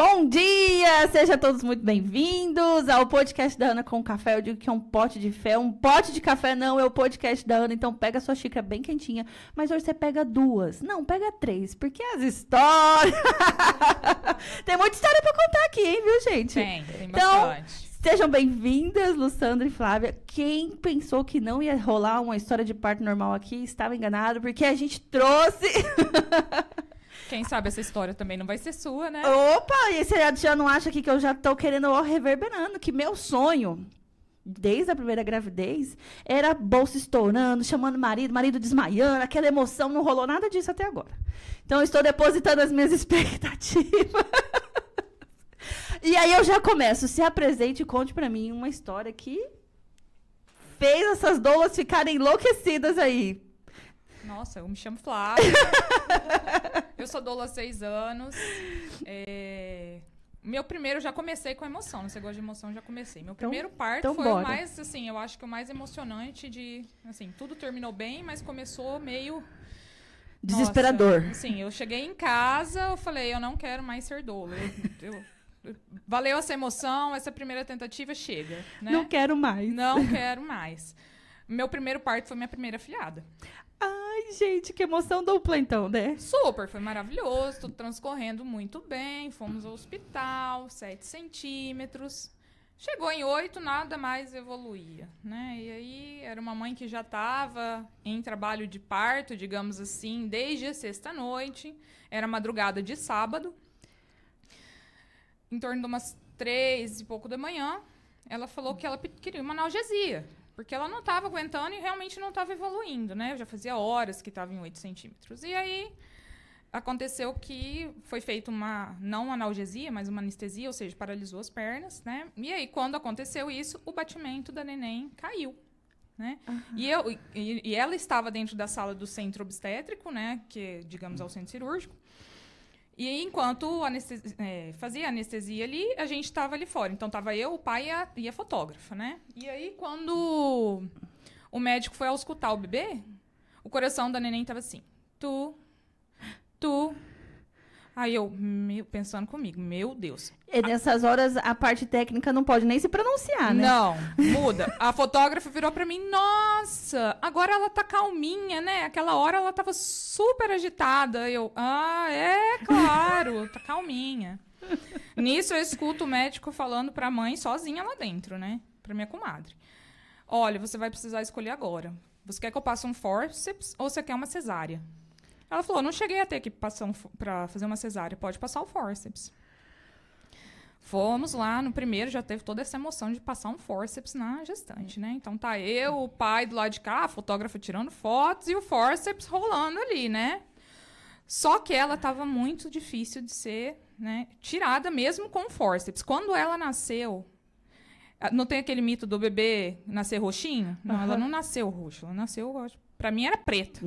Bom dia! Sejam todos muito bem-vindos ao podcast da Ana com café. Eu digo que é um pote de fé, um pote de café não, é o podcast da Ana. Então pega sua xícara bem quentinha, mas hoje você pega duas. Não, pega três, porque as histórias... tem muita história para contar aqui, hein, viu, gente? Tem, tem então, bastante. Sejam bem-vindas, Lucandra e Flávia. Quem pensou que não ia rolar uma história de parto normal aqui estava enganado, porque a gente trouxe Quem sabe essa história também não vai ser sua, né? Opa, e você já não acha aqui que eu já estou querendo reverberando que meu sonho desde a primeira gravidez, era bolsa estourando, chamando marido, marido desmaiando, aquela emoção, não rolou nada disso até agora. Então, estou depositando as minhas expectativas. e aí eu já começo, se apresente e conte para mim uma história que fez essas doulas ficarem enlouquecidas aí. Nossa, eu me chamo Flávia. eu sou doula há seis anos. É... Meu primeiro, já comecei com emoção. Não sei gosta de emoção, já comecei. Meu então, primeiro parto então foi bora. o mais, assim, eu acho que o mais emocionante de... Assim, tudo terminou bem, mas começou meio... Desesperador. Nossa, sim, eu cheguei em casa, eu falei, eu não quero mais ser doula. eu, eu valeu essa emoção, essa primeira tentativa chega. Né? Não quero mais. Não quero mais. Meu primeiro parto foi minha primeira filhada. Ai, gente, que emoção dupla então, né? Super, foi maravilhoso, tudo transcorrendo muito bem. Fomos ao hospital, 7 centímetros. Chegou em 8, nada mais evoluía, né? E aí era uma mãe que já estava em trabalho de parto, digamos assim, desde a sexta-noite. Era madrugada de sábado. Em torno de umas três e pouco da manhã, ela falou que ela queria uma analgesia. Porque ela não estava aguentando e realmente não estava evoluindo, né? Eu já fazia horas que estava em 8 centímetros. E aí aconteceu que foi feita uma, não uma analgesia, mas uma anestesia, ou seja, paralisou as pernas, né? E aí, quando aconteceu isso, o batimento da neném caiu. Né? Uhum. E, eu, e, e, ela estava dentro da sala do centro obstétrico, né? Que, é, digamos, é o centro cirúrgico. E enquanto anestesi é, fazia anestesia ali, a gente estava ali fora. Então tava eu, o pai e a, e a, fotógrafa, né? E aí, quando o médico foi auscultar o bebê, o coração da neném estava assim. Tu, tu, Aí eu, meu, pensando comigo, meu Deus. E é, nessas horas a parte técnica não pode nem se pronunciar, né? Não, muda. a fotógrafa virou para mim, nossa, agora ela tá calminha, né? Aquela hora ela tava super agitada. Eu, ah, é, claro, tá calminha. Nisso eu escuto o médico falando pra mãe sozinha lá dentro, né? Pra minha comadre. Olha, você vai precisar escolher agora. Você quer que eu passe um forceps ou você quer uma cesárea? Ela falou: não cheguei a ter que passar um, para fazer uma cesárea, pode passar o forceps. Fomos lá, no primeiro já teve toda essa emoção de passar um forceps na gestante, né? Então tá eu, o pai do lado de cá, a fotógrafa tirando fotos e o forceps rolando ali, né? Só que ela estava muito difícil de ser né, tirada mesmo com forceps. Quando ela nasceu, não tem aquele mito do bebê nascer roxinho? Não, uhum. ela não nasceu roxo, ela nasceu, para mim era preta.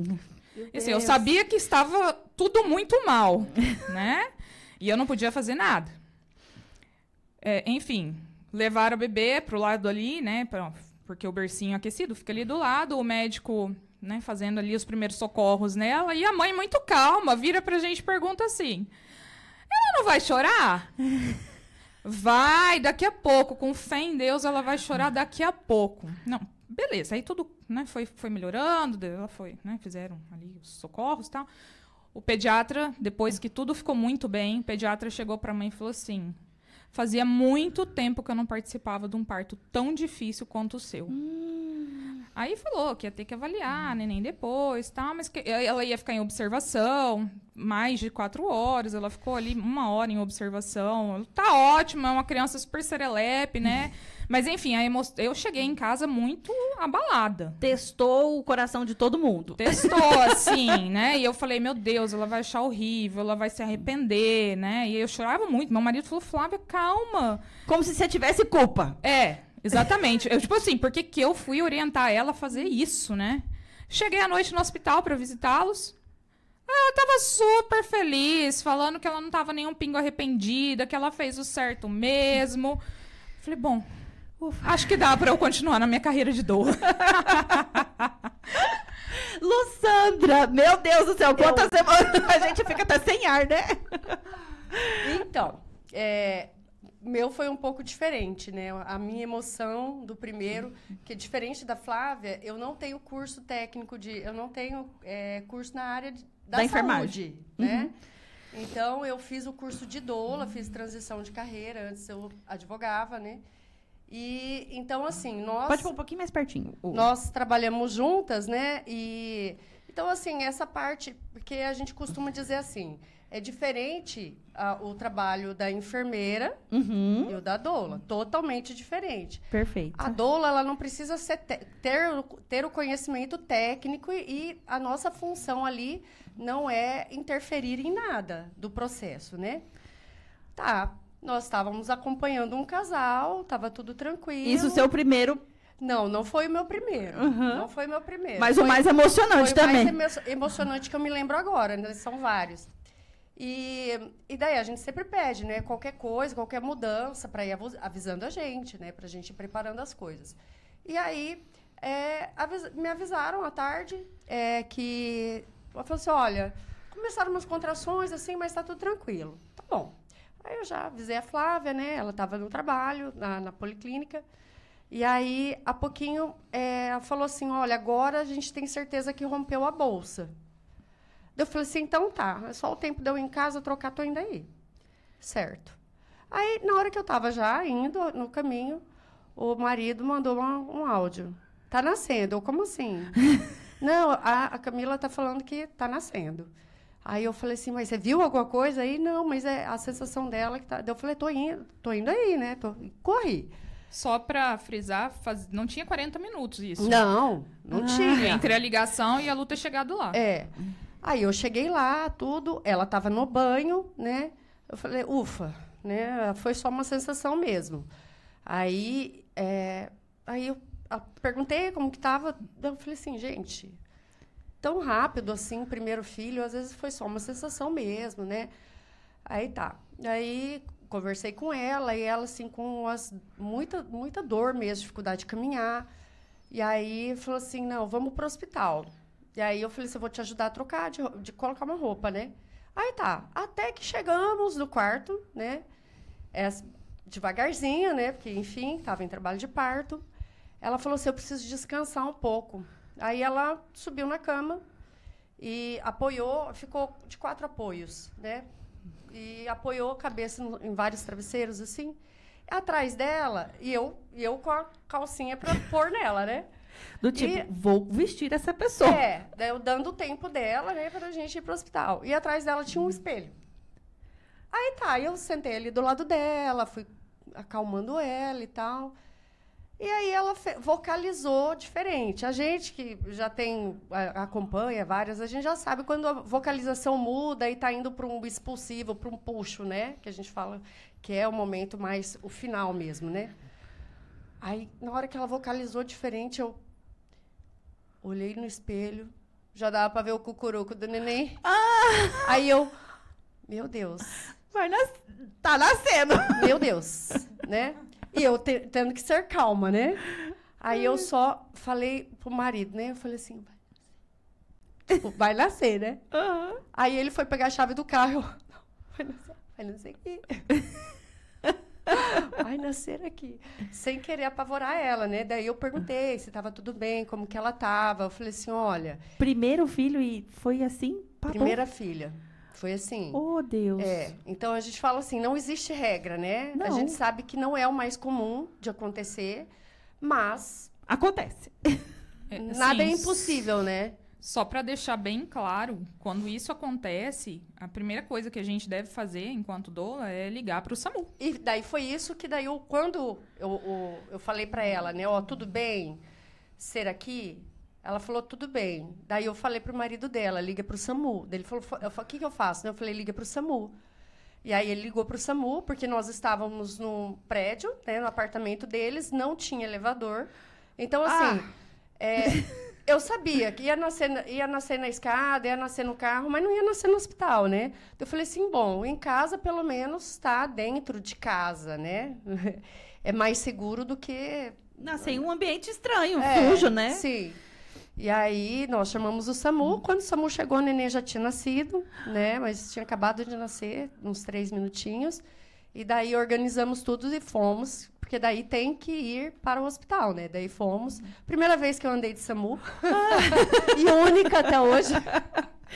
assim, eu sabia que estava tudo muito mal, né? E eu não podia fazer nada. É, enfim, levaram o bebê pro lado ali, né? Pra, porque o bercinho aquecido fica ali do lado, o médico, né, fazendo ali os primeiros socorros nela, e a mãe muito calma, vira pra gente e pergunta assim: "Ela não vai chorar?" Vai, daqui a pouco, com fé em Deus, ela vai chorar daqui a pouco. Não, beleza, aí tudo né, foi, foi melhorando, ela foi, né, fizeram ali os socorros e tal. O pediatra, depois que tudo ficou muito bem, o pediatra chegou para a mãe e falou assim: Fazia muito tempo que eu não participava de um parto tão difícil quanto o seu. Hum. Aí falou que ia ter que avaliar hum. neném depois, tal, mas que ela ia ficar em observação mais de quatro horas, ela ficou ali uma hora em observação. está tá ótima, é uma criança super serelepe, né? Uhum. Mas enfim, aí eu cheguei em casa muito abalada. Testou o coração de todo mundo. Testou, assim, né? E eu falei, meu Deus, ela vai achar horrível, ela vai se arrepender, né? E eu chorava muito. Meu marido falou, Flávia, calma. Como se você tivesse culpa. É, exatamente. eu, tipo assim, por que, que eu fui orientar ela a fazer isso, né? Cheguei à noite no hospital para visitá-los. Ah, ela tava super feliz, falando que ela não tava nenhum pingo arrependida, que ela fez o certo mesmo. Falei, bom, Ufa. acho que dá para eu continuar na minha carreira de dor. Lucandra, meu Deus do céu, quantas eu... semanas a gente fica até sem ar, né? Então, é, meu foi um pouco diferente, né? A minha emoção do primeiro, que diferente da Flávia, eu não tenho curso técnico de, eu não tenho é, curso na área de, da, da enfermagem. Saúde, né? uhum. né? Então, eu fiz o curso de doula, fiz transição de carreira, antes eu advogava, né? E então, assim, nós. Pode pôr um pouquinho mais pertinho. Nós trabalhamos juntas, né? E. Então, assim, essa parte, porque a gente costuma dizer assim, é diferente o trabalho da enfermeira uhum. e o da doula. Totalmente diferente. Perfeito. A doula, ela não precisa ter, ter o conhecimento técnico e, e, a nossa função ali não é interferir em nada do processo, né? Tá, nós estávamos acompanhando um casal, estava tudo tranquilo. Isso seu primeiro não, não foi o meu primeiro. Uhum. Não foi o meu primeiro. Mas foi, o mais emocionante foi também. O mais emocionante que eu me lembro agora, né? são vários. E, e daí a gente sempre pede, né? Qualquer coisa, qualquer mudança, para ir avisando a gente, né? Para a gente ir preparando as coisas. E aí é, me avisaram à tarde é, que ela falou assim: olha, começaram umas contrações assim, mas está tudo tranquilo. Tá bom. Aí eu já avisei a Flávia, né? Ela estava no trabalho, na, na, policlínica. E aí, há pouquinho, é, ela falou assim: olha, agora a gente tem certeza que rompeu a bolsa. Eu falei assim: então tá, é só o tempo de eu ir em casa trocar, tô ainda aí. Certo. Aí, na hora que eu estava já indo no caminho, o marido mandou um, um áudio. Tá nascendo. Eu, como assim? Não, a, a Camila está falando que está nascendo. Aí eu falei assim, mas você viu alguma coisa aí? Não, mas é a sensação dela que tá. Eu falei, tô indo, tô indo aí, né? Tô... Corri. Só para frisar, faz... não tinha 40 minutos isso. Não, não ah. tinha. Entre a ligação e a luta chegado lá. É. Aí eu cheguei lá, tudo, ela estava no banho, né? Eu falei, ufa, né? Foi só uma sensação mesmo. Aí, é... aí eu perguntei como que estava. Eu falei assim, gente, tão rápido assim, primeiro filho, às vezes foi só uma sensação mesmo, né? Aí tá. Aí conversei com ela e ela assim com as, muita muita dor mesmo, dificuldade de caminhar. E aí falou assim: "Não, vamos pro hospital". E aí eu falei assim: "Eu vou te ajudar a trocar de, de colocar uma roupa, né?". Aí tá. Até que chegamos no quarto, né? É, devagarzinho, né? Porque enfim, estava em trabalho de parto. Ela falou assim: eu preciso descansar um pouco. Aí ela subiu na cama e apoiou, ficou de quatro apoios, né? E apoiou a cabeça em vários travesseiros, assim. Atrás dela, e eu, e eu com a calcinha para pôr nela, né? Do tipo, e, vou vestir essa pessoa. É, eu dando o tempo dela, né, pra gente ir pro hospital. E atrás dela tinha um uhum. espelho. Aí tá, eu sentei ali do lado dela, fui acalmando ela e tal. E aí ela vocalizou diferente. A gente que já tem acompanha várias, a gente já sabe quando a vocalização muda e está indo para um expulsivo, para um puxo, né? Que a gente fala que é o momento mais o final mesmo, né? Aí na hora que ela vocalizou diferente, eu olhei no espelho, já dava para ver o cucuruco do neném. Ah! Aí eu, meu Deus. Vai nas... Tá nascendo. Meu Deus, né? E eu te, tendo que ser calma, né? Aí eu só falei pro marido, né? Eu falei assim, vai nascer, tipo, vai nascer né? Uhum. Aí ele foi pegar a chave do carro. Eu, vai nascer, vai nascer aqui. vai nascer aqui. Sem querer apavorar ela, né? Daí eu perguntei se tava tudo bem, como que ela tava Eu falei assim, olha... Primeiro filho e foi assim? Primeira filha. Foi assim. Oh, Deus. É. Então a gente fala assim, não existe regra, né? Não. A gente sabe que não é o mais comum de acontecer, mas acontece. É, Nada sim, é impossível, né? Só para deixar bem claro, quando isso acontece, a primeira coisa que a gente deve fazer enquanto doula é ligar para o SAMU. E daí foi isso que daí eu, quando eu, eu, eu falei para ela, né? Ó, oh, tudo bem ser aqui, ela falou, tudo bem. Daí eu falei pro marido dela, liga pro SAMU. Daí ele falou, o que, que eu faço? Né? Eu falei, liga pro SAMU. E aí ele ligou pro SAMU, porque nós estávamos no prédio, né, no apartamento deles, não tinha elevador. Então, assim, ah. é, eu sabia que ia nascer, ia nascer na escada, ia nascer no carro, mas não ia nascer no hospital, né? Eu falei assim, bom, em casa, pelo menos, está dentro de casa, né? É mais seguro do que... Nascer em um ambiente estranho, é, sujo, né? Sim. E aí nós chamamos o SAMU. Hum. Quando o SAMU chegou, o neném já tinha nascido, né? Mas tinha acabado de nascer, uns três minutinhos. E daí organizamos tudo e fomos, porque daí tem que ir para o hospital, né? Daí fomos. Primeira vez que eu andei de SAMU. e única até hoje.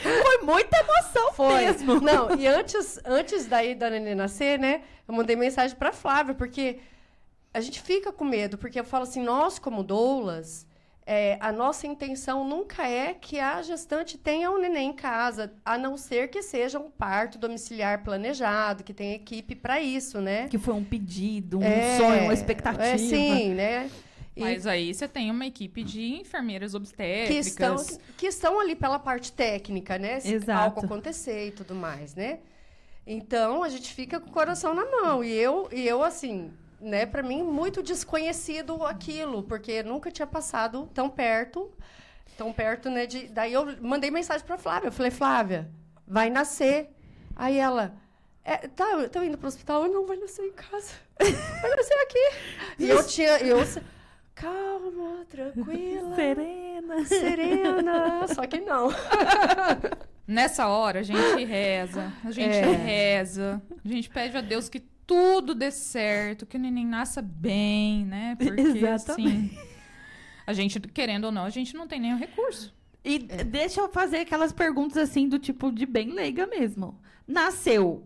Foi muita emoção Foi. mesmo. Não, e antes, antes daí da neném nascer, né? Eu mandei mensagem para Flávia, porque a gente fica com medo, porque eu falo assim, nós como doulas, é, a nossa intenção nunca é que a gestante tenha um neném em casa, a não ser que seja um parto domiciliar planejado, que tenha equipe para isso, né? Que foi um pedido, um é, sonho, uma é expectativa. É, sim, né? E Mas aí você tem uma equipe de enfermeiras obstétricas. Que estão, que estão ali pela parte técnica, né? Se Exato. algo acontecer e tudo mais, né? Então, a gente fica com o coração na mão. E eu, e eu assim, né, para mim, muito desconhecido aquilo, porque nunca tinha passado tão perto, tão perto, né, de... Daí eu mandei mensagem para Flávia, eu falei, Flávia, vai nascer. Aí ela, é, tá, eu tô indo pro hospital, eu não, vai nascer em casa, vai nascer aqui. E eu tinha, eu... Calma, tranquila. Serena. Serena. Só que não. Nessa hora a gente reza, a gente é. reza, a gente pede a Deus que tudo dê certo, que o neném nasça bem, né? Porque assim, Exatamente. assim, a gente, querendo ou não, a gente não tem nenhum recurso. E é. deixa eu fazer aquelas perguntas assim do tipo de bem leiga mesmo. Nasceu,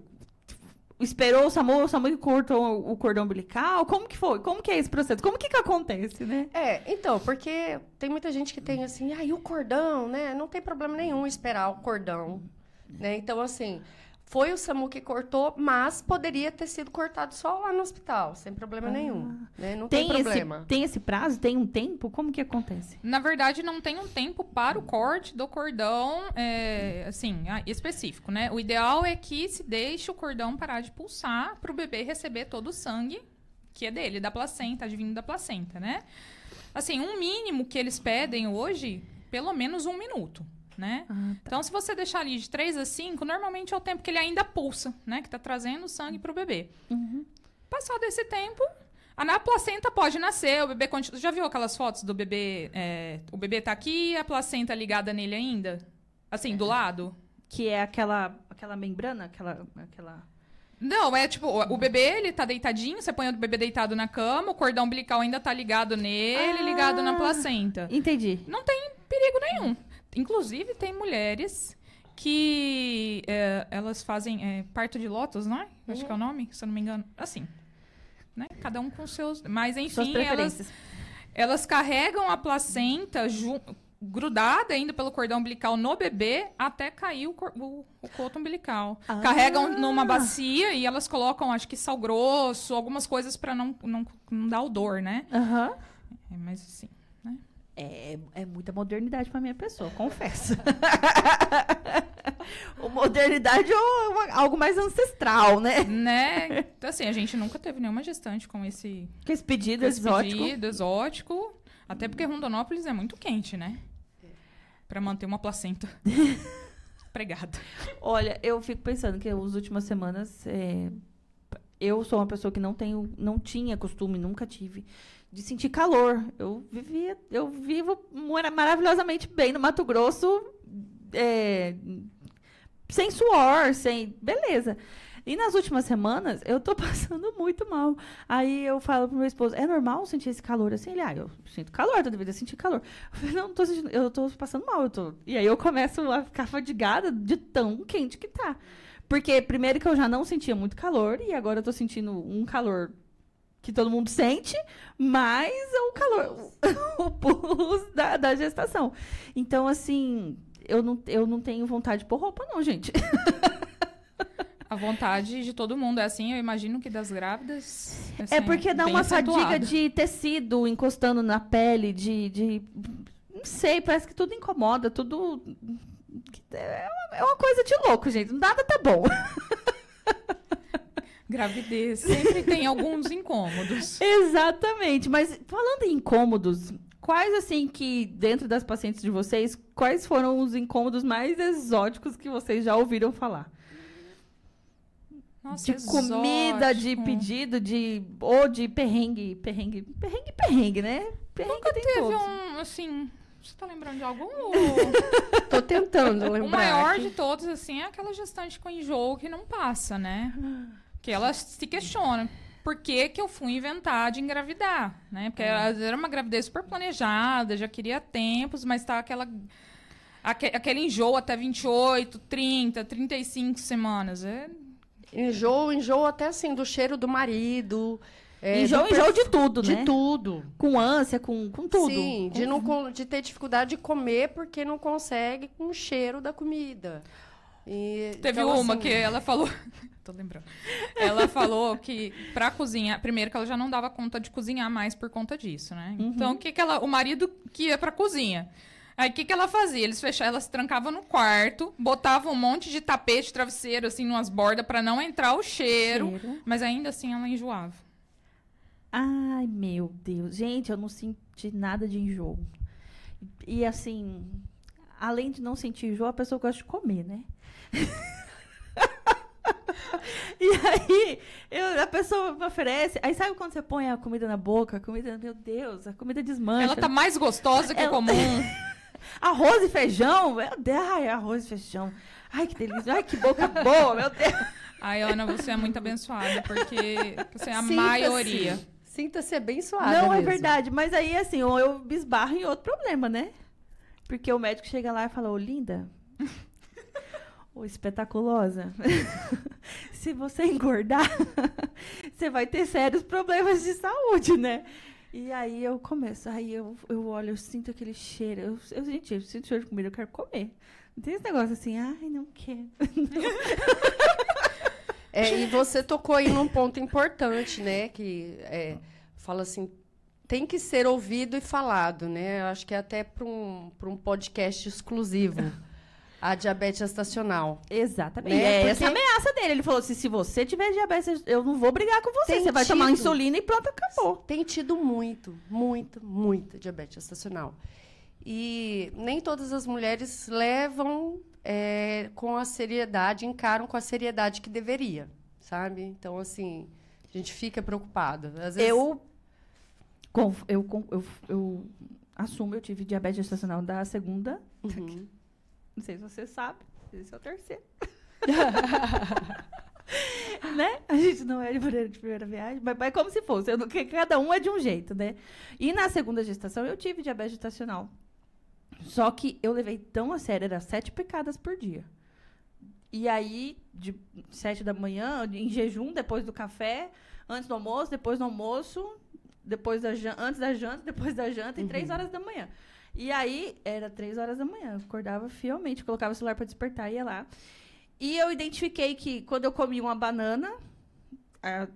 esperou o SAMU, o SAMU cortou o cordão umbilical? Como que foi? Como que é esse processo? Como que, que acontece, né? É, então, porque tem muita gente que tem assim, aí ah, o cordão, né? Não tem problema nenhum esperar o cordão, né? Então, assim, foi o SAMU que cortou, mas poderia ter sido cortado só lá no hospital, sem problema ah. nenhum. Né? Não tem, tem problema. Esse, tem esse prazo? Tem um tempo? Como que acontece? Na verdade, não tem um tempo para o corte do cordão, é, assim, específico, né? O ideal é que se deixe o cordão parar de pulsar para o bebê receber todo o sangue que é dele, da placenta, advindo da placenta, né? Assim, um mínimo que eles pedem hoje, pelo menos um minuto né? Ah, tá. Então, se você deixar ali de 3 a 5, normalmente é o tempo que ele ainda pulsa, né? Que tá trazendo sangue pro bebê. Uhum. Passado desse tempo, a placenta pode nascer, o bebê continua. Já viu aquelas fotos do bebê? É, o bebê tá aqui a placenta ligada nele ainda? Assim, é. do lado? Que é aquela, aquela membrana, aquela. aquela... Não, é tipo, o bebê, ele tá deitadinho, você põe o bebê deitado na cama, o cordão umbilical ainda tá ligado nele, ah, ligado na ah, placenta. Entendi. Não tem perigo nenhum. Inclusive, tem mulheres que é, elas fazem é, parto de lótus, não é? Uhum. Acho que é o uhum. nome, se eu não me engano. Assim. Né? Cada um com seus. Mas, enfim, elas, elas carregam a placenta grudada ainda pelo cordão umbilical no bebê até cair o, o, o coto umbilical. Ah. Carregam numa bacia e elas colocam, acho que sal grosso, algumas coisas para não, não, não dar dor, né? Aham. Uhum. É, mas assim. É, é, muita modernidade para minha pessoa, confesso. modernidade ou é uma, algo mais ancestral, né? Né? Então, assim, a gente nunca teve nenhuma gestante com esse... Com esse pedido com esse exótico. pedido exótico. Até porque Rondonópolis é muito quente, né? Para manter uma placenta pregada. Olha, eu fico pensando que as últimas semanas... É, eu sou uma pessoa que não tenho, não tinha costume, nunca tive de sentir calor. Eu vivia, eu vivo maravilhosamente bem no Mato Grosso, é, sem suor, sem beleza. E nas últimas semanas eu tô passando muito mal. Aí eu falo pro meu esposo: "É normal sentir esse calor assim?" Ele: "Ah, eu sinto calor, tô devendo sentir calor". Eu falei: "Não, não tô sentindo, eu tô passando mal, eu tô". E aí eu começo a ficar fadigada de tão quente que tá. Porque primeiro que eu já não sentia muito calor e agora eu tô sentindo um calor que todo mundo sente, é o calor, o, o pus da, da gestação. Então, assim, eu não, eu não tenho vontade de pôr roupa, não, gente. A vontade de todo mundo é assim, eu imagino que das grávidas. É assim, é porque dá uma acentuado. fadiga de tecido encostando na pele, de, de. Não sei, parece que tudo incomoda, tudo. É uma, é uma coisa de louco, gente. Nada tá bom. Gravidez. Sempre tem alguns incômodos. Exatamente. Mas falando em incômodos, quais, assim, que dentro das pacientes de vocês, quais foram os incômodos mais exóticos que vocês já ouviram falar? Nossa, de exótico. comida, de pedido, de ou de perrengue, perrengue, perrengue, perrengue, né? Perrengue Nunca teve todos. um, assim, você tá lembrando de algum? Tô tentando lembrar. O maior aqui. de todos, assim, é aquela gestante com enjoo que não passa, né? Ah que ela se questiona por que, que eu fui inventar de engravidar, né? Porque é. era uma gravidez super planejada, já queria tempos, mas tá aquela aque, aquele enjoo até 28, 30, 35 semanas. É... Enjoo, enjoo até assim do cheiro do marido. É, enjoo, enjoo de tudo, né? De tudo. Com ânsia, com, com tudo. Sim, com... de, não, de ter dificuldade de comer porque não consegue com o cheiro da comida. E, Teve então, uma assim, que ela falou. tô lembrando. Ela falou que pra cozinhar. Primeiro que ela já não dava conta de cozinhar mais por conta disso, né? Uhum. Então, o que, que ela. O marido que ia pra cozinha. Aí o que, que ela fazia? Eles fechavam, ela se trancava no quarto, botava um monte de tapete, travesseiro, assim, umas bordas para não entrar o cheiro, cheiro, Mas ainda assim ela enjoava. Ai, meu Deus. Gente, eu não senti nada de enjoo. E assim, além de não sentir enjoo, a pessoa gosta de comer, né? e aí, eu, a pessoa me oferece. Aí sabe quando você põe a comida na boca? A comida, meu Deus, a comida desmancha. Ela tá mais gostosa que o comum. arroz e feijão? Meu Deus, ai, arroz e feijão. Ai, que delícia. Ai, que boca boa, meu Deus. Ai, Ana, você é muito abençoada, porque você é a Sinta maioria. Sinta-se abençoada. Não, é mesmo. é verdade. Mas aí, assim, ou eu bisbarro em outro problema, né? Porque o médico chega lá e fala, ô, linda, Ô, espetaculosa, se você engordar, você vai ter sérios problemas de saúde, né? E aí eu começo, aí eu, eu olho, eu sinto aquele cheiro. Eu, eu, gente, eu sinto cheiro de comida, eu quero comer. Não tem esse negócio assim, ai, não quero. é, e você tocou aí num ponto importante, né? Que é, fala assim, tem que ser ouvido e falado, né? Eu acho que é até para um, um podcast exclusivo a diabetes estacional. Exatamente. Né? É Porque... essa ameaça dele. Ele falou assim: se você tiver diabetes, eu não vou brigar com você. Tem você tido... vai tomar insulina e pronto, acabou. Tem tido muito, muito, muito diabetes estacional. E nem todas as mulheres levam é, com a seriedade, encaram com a seriedade que deveria, sabe? Então, assim, a gente fica preocupado. Vezes... Eu, eu, eu, eu, assumo, eu tive diabetes gestacional da segunda. Uhum. Não sei se você sabe, esse é o terceiro. né? A gente não é primeira de primeira viagem, mas, mas como se fosse, porque cada um é de um jeito, né? E na segunda gestação eu tive diabetes gestacional. Só que eu levei tão a sério, era sete picadas por dia. E aí, de sete da manhã, em jejum, depois do café, antes do almoço, depois do almoço, depois da antes da janta, depois da janta, uhum. e três uhum. horas da manhã. E aí, era três horas da manhã, eu acordava fielmente, colocava o celular para despertar e ia lá. E eu identifiquei que quando eu comi uma banana, a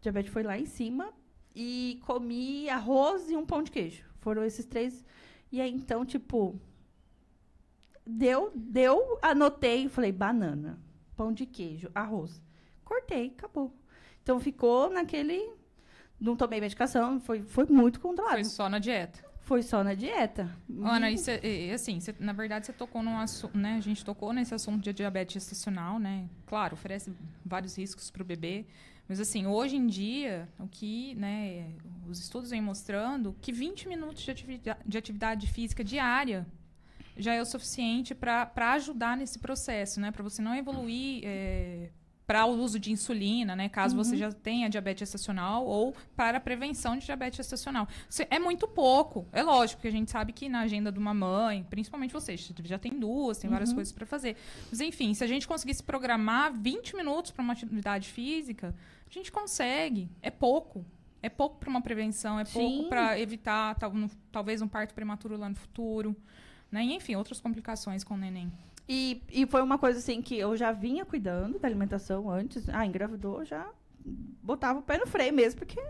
diabetes foi lá em cima, e comi arroz e um pão de queijo. Foram esses três. E aí, então, tipo, deu, deu, anotei, falei, banana, pão de queijo, arroz. Cortei, acabou. Então ficou naquele. Não tomei medicação, foi, foi muito controlado. Foi só na dieta foi só na dieta. Ana, isso é, assim, cê, na verdade você tocou num assunto, né? A gente tocou nesse assunto de diabetes gestacional, né? Claro, oferece vários riscos para o bebê, mas assim, hoje em dia, o que, né, os estudos vêm mostrando que 20 minutos de atividade, de atividade física diária já é o suficiente para ajudar nesse processo, né? Para você não evoluir é, para o uso de insulina, né, caso uhum. você já tenha diabetes gestacional ou para prevenção de diabetes gestacional. É muito pouco, é lógico que a gente sabe que na agenda de uma mãe, principalmente vocês, já tem duas, tem várias uhum. coisas para fazer. Mas enfim, se a gente conseguisse programar 20 minutos para uma atividade física, a gente consegue, é pouco. É pouco para uma prevenção, é Sim. pouco para evitar tal, no, talvez um parto prematuro lá no futuro, né? E, enfim, outras complicações com o neném. E, e foi uma coisa assim que eu já vinha cuidando da alimentação antes. Ah, engravidou, já botava o pé no freio mesmo, porque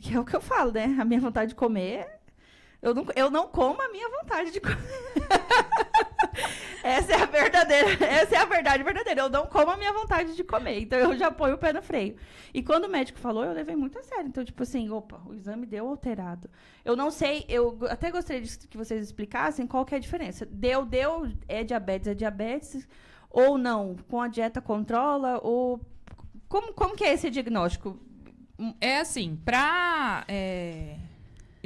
que é o que eu falo, né? A minha vontade de comer. Eu não, eu não como a minha vontade de comer. essa é a verdadeira, essa é a verdade verdadeira. Eu não como a minha vontade de comer, então eu já ponho o pé no freio. E quando o médico falou, eu levei muito a sério. Então, tipo assim, opa, o exame deu alterado. Eu não sei, eu até gostaria de que vocês explicassem qual que é a diferença. Deu, deu, é diabetes, é diabetes, ou não, com a dieta controla, ou... Como, como que é esse diagnóstico? É assim, para é, eh,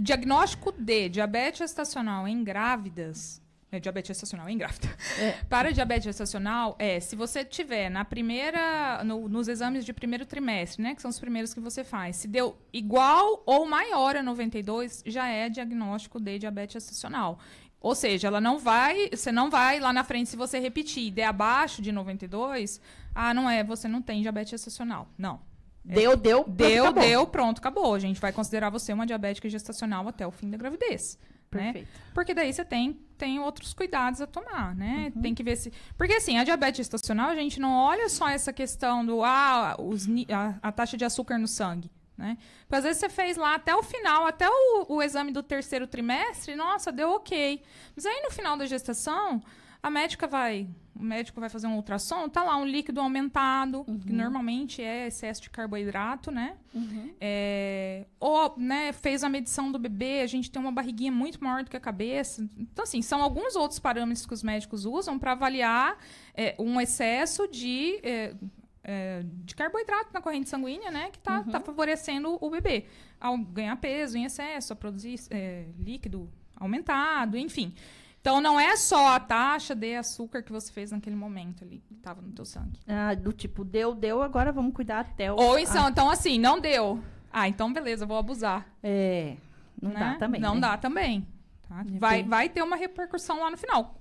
diagnóstico de diabetes gestacional em grávidas, né, diabetes gestacional, é grávida. É. Para diabetes gestacional, é, se você tiver na primeira, no, nos exames de primeiro trimestre, né, que são os primeiros que você faz, se deu igual ou maior a 92, já é diagnóstico de diabetes gestacional. Ou seja, ela não vai, você não vai lá na frente se você repetir e der abaixo de 92, ah, não é, você não tem diabetes gestacional. Não. É. Deu, deu, deu, deu, pronto, acabou. A gente vai considerar você uma diabética gestacional até o fim da gravidez. Né? Perfeito. Né? Porque daí você tem, tem outros cuidados a tomar, né? Uhum. Tem que ver se. Porque assim, a diabetes estacional, a gente não olha só essa questão do ah, os, a, a taxa de açúcar no sangue. Né? Porque às vezes você fez lá até o final, até o, o exame do terceiro trimestre, nossa, deu ok. Mas aí no final da gestação, a médica vai o médico vai fazer um ultrassom, tá lá um líquido aumentado, uhum. que normalmente é excesso de carboidrato, né? Uhum. É, ou, né, fez a medição do bebê, a gente tem uma barriguinha muito maior do que a cabeça. Então, assim, são alguns outros parâmetros que os médicos usam para avaliar é, um excesso de. É, é, de carboidrato na corrente sanguínea, né? Que está uhum. tá favorecendo o bebê ao ganhar peso em excesso, a produzir é, líquido aumentado, enfim. Então não é só a taxa de açúcar que você fez naquele momento ali, que estava no teu sangue. Ah, do tipo, deu, deu, agora vamos cuidar até o. Ou ah. então, ah. então assim, não deu. Ah, então beleza, vou abusar. É. Não né? dá também. Não né? dá também. Tá? Vai, vai ter uma repercussão lá no final.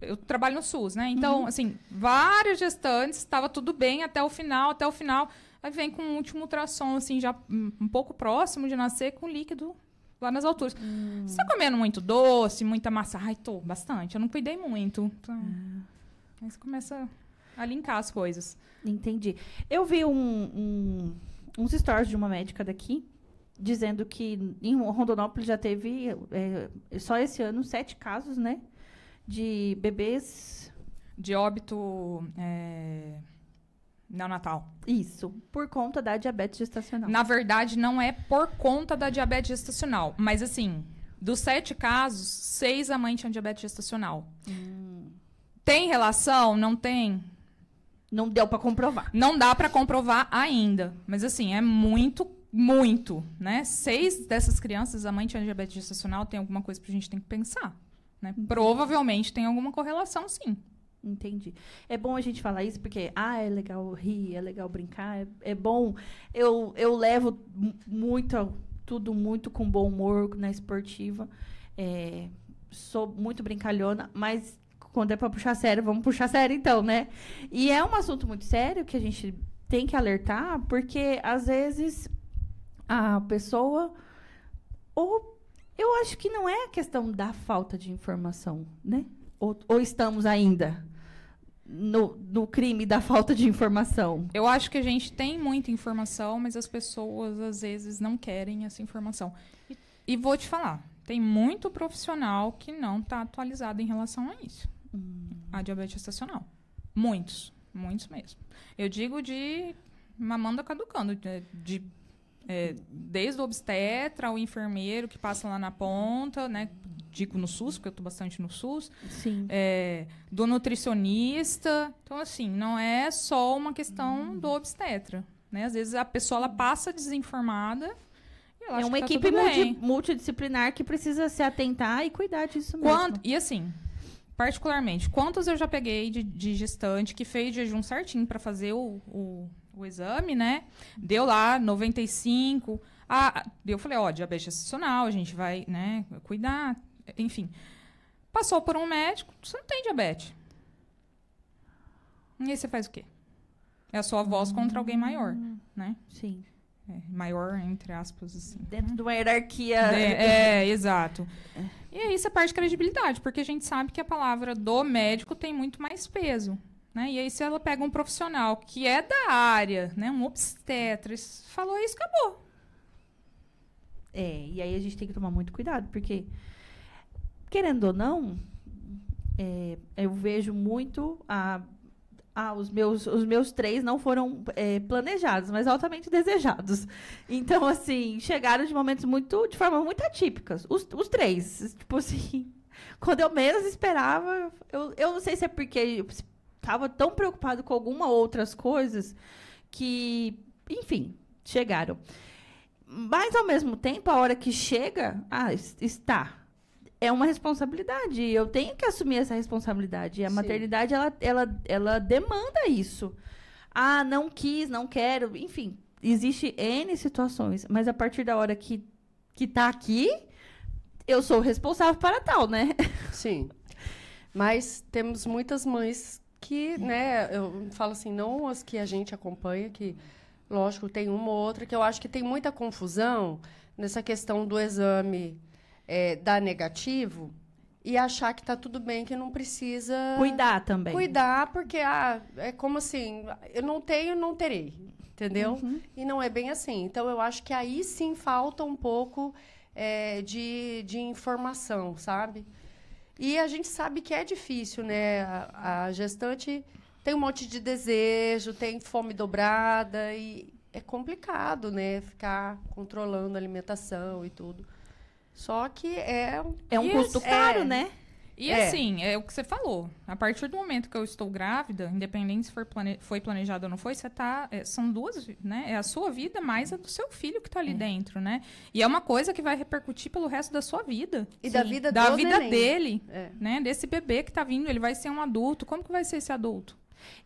Eu trabalho no SUS, né? Então, uhum. assim, várias gestantes, estava tudo bem até o final, até o final. Aí vem com um último ultrassom, assim, já um pouco próximo de nascer, com líquido lá nas alturas. Hum. Você tá comendo muito doce, muita massa? Ai, tô, bastante. Eu não cuidei muito. Então, ah. Aí você começa a linkar as coisas. Entendi. Eu vi um, um, uns stories de uma médica daqui dizendo que em Rondonópolis já teve, é, é só esse ano, sete casos, né? De bebês... De óbito... É neonatal. Isso, por conta da diabetes gestacional. Na verdade, não é por conta da diabetes gestacional, mas assim, dos sete casos, seis a mãe tinha diabetes gestacional. Hum. Tem relação? Não tem. Não deu para comprovar. Não dá para comprovar ainda, mas assim, é muito muito, né? Seis dessas crianças, a mãe tinha diabetes gestacional, tem alguma coisa pra a gente tem que pensar, né? Uhum. Provavelmente tem alguma correlação, sim. Entendi. É bom a gente falar isso porque, ah, é legal rir, é legal brincar, é, é bom. Eu, eu levo muito, tudo muito com bom humor na né, esportiva. É, sou muito brincalhona, mas quando é para puxar sério, vamos puxar sério então, né? E é um assunto muito sério que a gente tem que alertar, porque às vezes a pessoa ou eu acho que não é a questão da falta de informação, né? Ou, ou estamos ainda? no, no, crime da falta de informação? Eu acho que a gente tem muita informação, mas as pessoas às vezes não querem essa informação. E, vou te falar, tem muito profissional que não está atualizado em relação a isso, hum. a diabetes gestacional. Muitos, muitos mesmo. Eu digo de mamando caducando, de, de é, desde o obstetra, o enfermeiro que passa lá na ponta, né? dico no SUS, porque eu estou bastante no SUS. Sim. É, do nutricionista. Então, assim, não é só uma questão do obstetra. Né? Às vezes a pessoa ela passa desinformada. é uma tá equipe multidisciplinar que precisa se atentar e cuidar disso Quanto, mesmo. E assim, particularmente, quantos eu já peguei de, de gestante que fez jejum certinho para fazer o, o o exame, né? Deu lá 95. Ah, eu falei, ó, diabetes excepcional. a gente vai, né, cuidar, enfim. Passou por um médico, você não tem diabetes. E aí você faz o quê? É a sua voz contra alguém hum. maior, né? Sim. É, maior, entre aspas, assim. Dentro né? de uma hierarquia. É, é, exato. E aí você parte credibilidade, porque a gente sabe que a palavra do médico tem muito mais peso. Né? E aí, se ela pega um profissional que é da área, né? um obstetra, falou isso, acabou. É, e aí a gente tem que tomar muito cuidado, porque, querendo ou não, é, eu vejo muito a. Ah, os meus, os meus três não foram é, planejados, mas altamente desejados. Então, assim, chegaram de momentos muito, de forma muito atípicas. Os, os três, tipo assim, quando eu menos esperava, eu, eu não sei se é porque estava tão preocupado com algumas outras coisas que, enfim, chegaram. Mas ao mesmo tempo, a hora que chega, ah, está. É uma responsabilidade. Eu tenho que assumir essa responsabilidade. E a Sim. maternidade ela, ela, ela demanda isso. Ah, não quis, não quero, enfim, existe N situações, mas a partir da hora que que tá aqui, eu sou responsável para tal, né? Sim. Mas temos muitas mães que, né, eu falo assim, não as que a gente acompanha, que, lógico, tem uma ou outra, que eu acho que tem muita confusão nessa questão do exame é, dar negativo e achar que está tudo bem, que não precisa... Cuidar também. Cuidar, porque ah, é como assim, eu não tenho, não terei, entendeu? Uhum. E não é bem assim. Então, eu acho que aí sim falta um pouco é, de, de informação, sabe? E a gente sabe que é difícil, né? A, a gestante tem um monte de desejo, tem fome dobrada e é complicado, né? Ficar controlando a alimentação e tudo. Só que é um, é um custo é caro, é, né? E é. assim, é o que você falou. A partir do momento que eu estou grávida, independente se plane... foi planejado ou não foi, você tá. É, são duas, né? É a sua vida mais a do seu filho que está ali é. dentro, né? E é uma coisa que vai repercutir pelo resto da sua vida. E Sim. da vida Da vida neném. dele, é. né? Desse bebê que está vindo, ele vai ser um adulto. Como que vai ser esse adulto?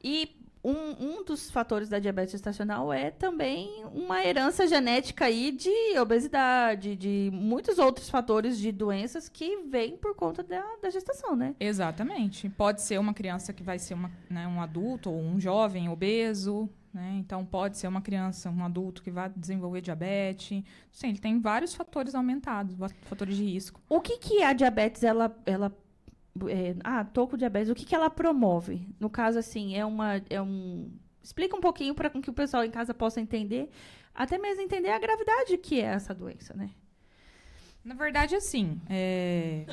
E um, um dos fatores da diabetes gestacional é também uma herança genética aí de obesidade, de muitos outros fatores de doenças que vêm por conta da, da gestação, né? Exatamente. Pode ser uma criança que vai ser uma, né, um adulto ou um jovem obeso, né? Então, pode ser uma criança, um adulto que vai desenvolver diabetes. Sim, ele tem vários fatores aumentados, fatores de risco. O que, que a diabetes ela, ela é, ah, tô com diabetes, o que, que ela promove? No caso, assim, é uma. É um... Explica um pouquinho para que o pessoal em casa possa entender, até mesmo entender a gravidade que é essa doença, né? Na verdade, assim, é...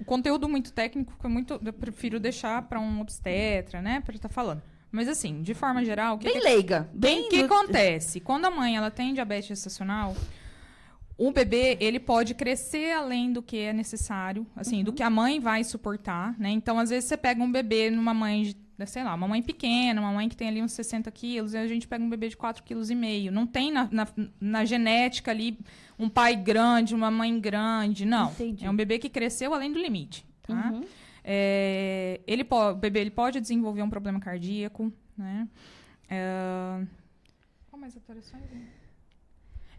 o conteúdo muito técnico que eu, muito, eu prefiro deixar para um obstetra, né, para estar tá falando. Mas assim, de forma geral, o que bem que... leiga, bem o que do... acontece? Quando a mãe ela tem diabetes gestacional, o bebê, ele pode crescer além do que é necessário, assim, uhum. do que a mãe vai suportar, né? Então, às vezes, você pega um bebê numa mãe de né, sei lá, uma mãe pequena, uma mãe que tem ali uns 60 quilos, e a gente pega um bebê de 4,5 meio. Não tem na, na, na, genética ali um pai grande, uma mãe grande, não. Entendi. É um bebê que cresceu além do limite, tá? Uhum. É, ele pode, o bebê ele pode desenvolver um problema cardíaco, né? É... Qual mais atualizações?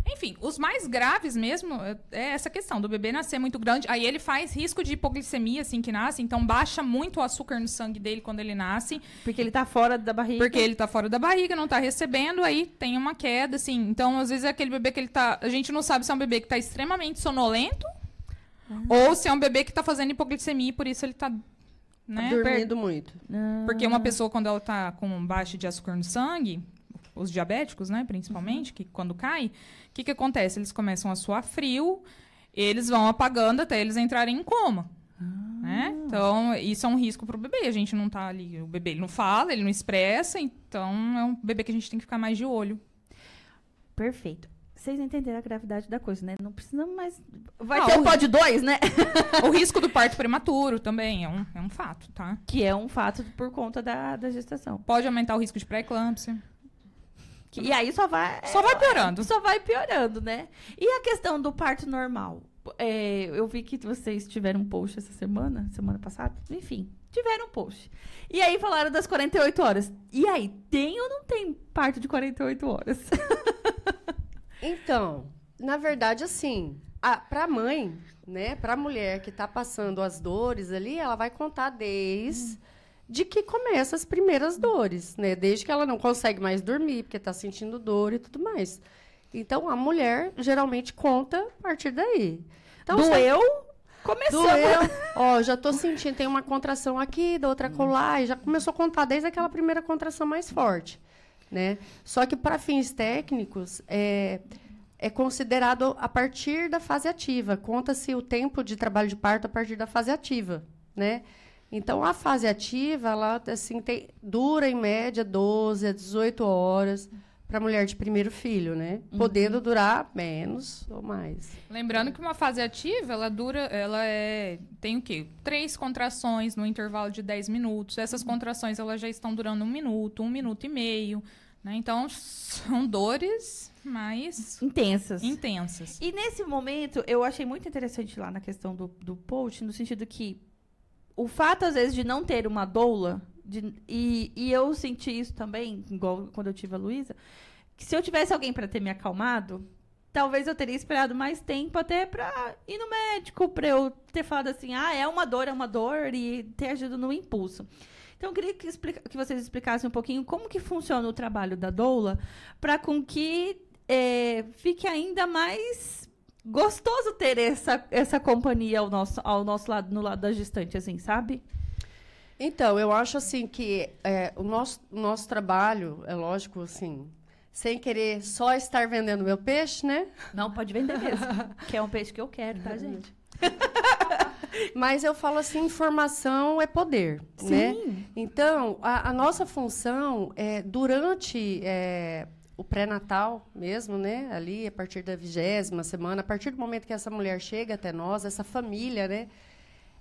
Enfim, os mais graves mesmo é, é essa questão do bebê nascer muito grande. Aí ele faz risco de hipoglicemia assim que nasce, então baixa muito o açúcar no sangue dele quando ele nasce. Porque ele tá fora da barriga. Porque ele tá fora da barriga, não tá recebendo, aí tem uma queda, assim. Então, às vezes, é aquele bebê que ele tá. A gente não sabe se é um bebê que tá extremamente sonolento ah. ou se é um bebê que tá fazendo hipoglicemia e por isso ele tá né? Tá dormindo per... muito. Porque uma pessoa, quando ela está com baixo de açúcar no sangue, os diabéticos, né, principalmente, uhum. que quando cai, o que, que acontece? Eles começam a suar frio, eles vão apagando até eles entrarem em coma. Ah. Né? Então, isso é um risco para o bebê. A gente não tá ali. O bebê ele não fala, ele não expressa, então é um bebê que a gente tem que ficar mais de olho. Perfeito vocês entenderam a gravidade da coisa, né? Não precisamos mais. Vai ah, ter um pódio 2, né? o risco do parto prematuro também é um, é um fato, tá? Que é um fato por conta da, da gestação. Pode aumentar o risco de pré-eclâmpsia. Que, e aí só vai. Só vai piorando. Só vai piorando, né? E a questão do parto normal? É, eu vi que vocês tiveram um post essa semana, semana passada, enfim, tiveram um post. E aí falaram das 48 horas. E aí, tem ou não tem parto de 48 horas? então, na verdade, assim, a, pra mãe, né, pra mulher que tá passando as dores ali, ela vai contar desde. Hum de que começam as primeiras dores, né? Desde que ela não consegue mais dormir, porque está sentindo dor e tudo mais. Então, a mulher geralmente conta a partir daí. Então, Doeu? Você... Começou. Doeu. Ó, já estou sentindo, tem uma contração aqui, da outra colar, e já começou a contar desde aquela primeira contração mais forte, né? Só que para fins técnicos, é, é considerado a partir da fase ativa. Conta-se o tempo de trabalho de parto a partir da fase ativa, né? Então, a fase ativa, ela assim, tem, dura em média 12 a 18 horas para a mulher de primeiro filho, né? Uhum. Podendo durar menos ou mais. Lembrando que uma fase ativa, ela dura, ela é, tem o quê? Três contrações no intervalo de 10 minutos. Essas uhum. contrações, elas já estão durando um minuto, um minuto e meio. Né? Então, são dores mais... Intensas. Intensas. E nesse momento, eu achei muito interessante lá na questão do, do post, no sentido que o fato, às vezes, de não ter uma doula, de, e, e eu senti isso também, igual quando eu tive a Luísa, que se eu tivesse alguém para ter me acalmado, talvez eu teria esperado mais tempo até para ir no médico, para eu ter falado assim, ah, é uma dor, é uma dor, e ter agido no impulso. Então, eu queria que, explica, que vocês explicassem um pouquinho como que funciona o trabalho da doula para com que é, fique ainda mais gostoso ter essa, essa companhia ao nosso, ao nosso lado, no lado da gestante, assim, sabe? Então, eu acho assim que é, o, nosso, o nosso trabalho, é lógico, assim, sem querer só estar vendendo meu peixe, né? Não, pode vender mesmo. que é um peixe que eu quero, tá, gente? Mas eu falo assim, informação é poder, né? Sim. né? Então, a, a nossa função é durante é, o pré-natal mesmo, né? Ali, a partir da vigésima semana, a partir do momento que essa mulher chega até nós, essa família, né?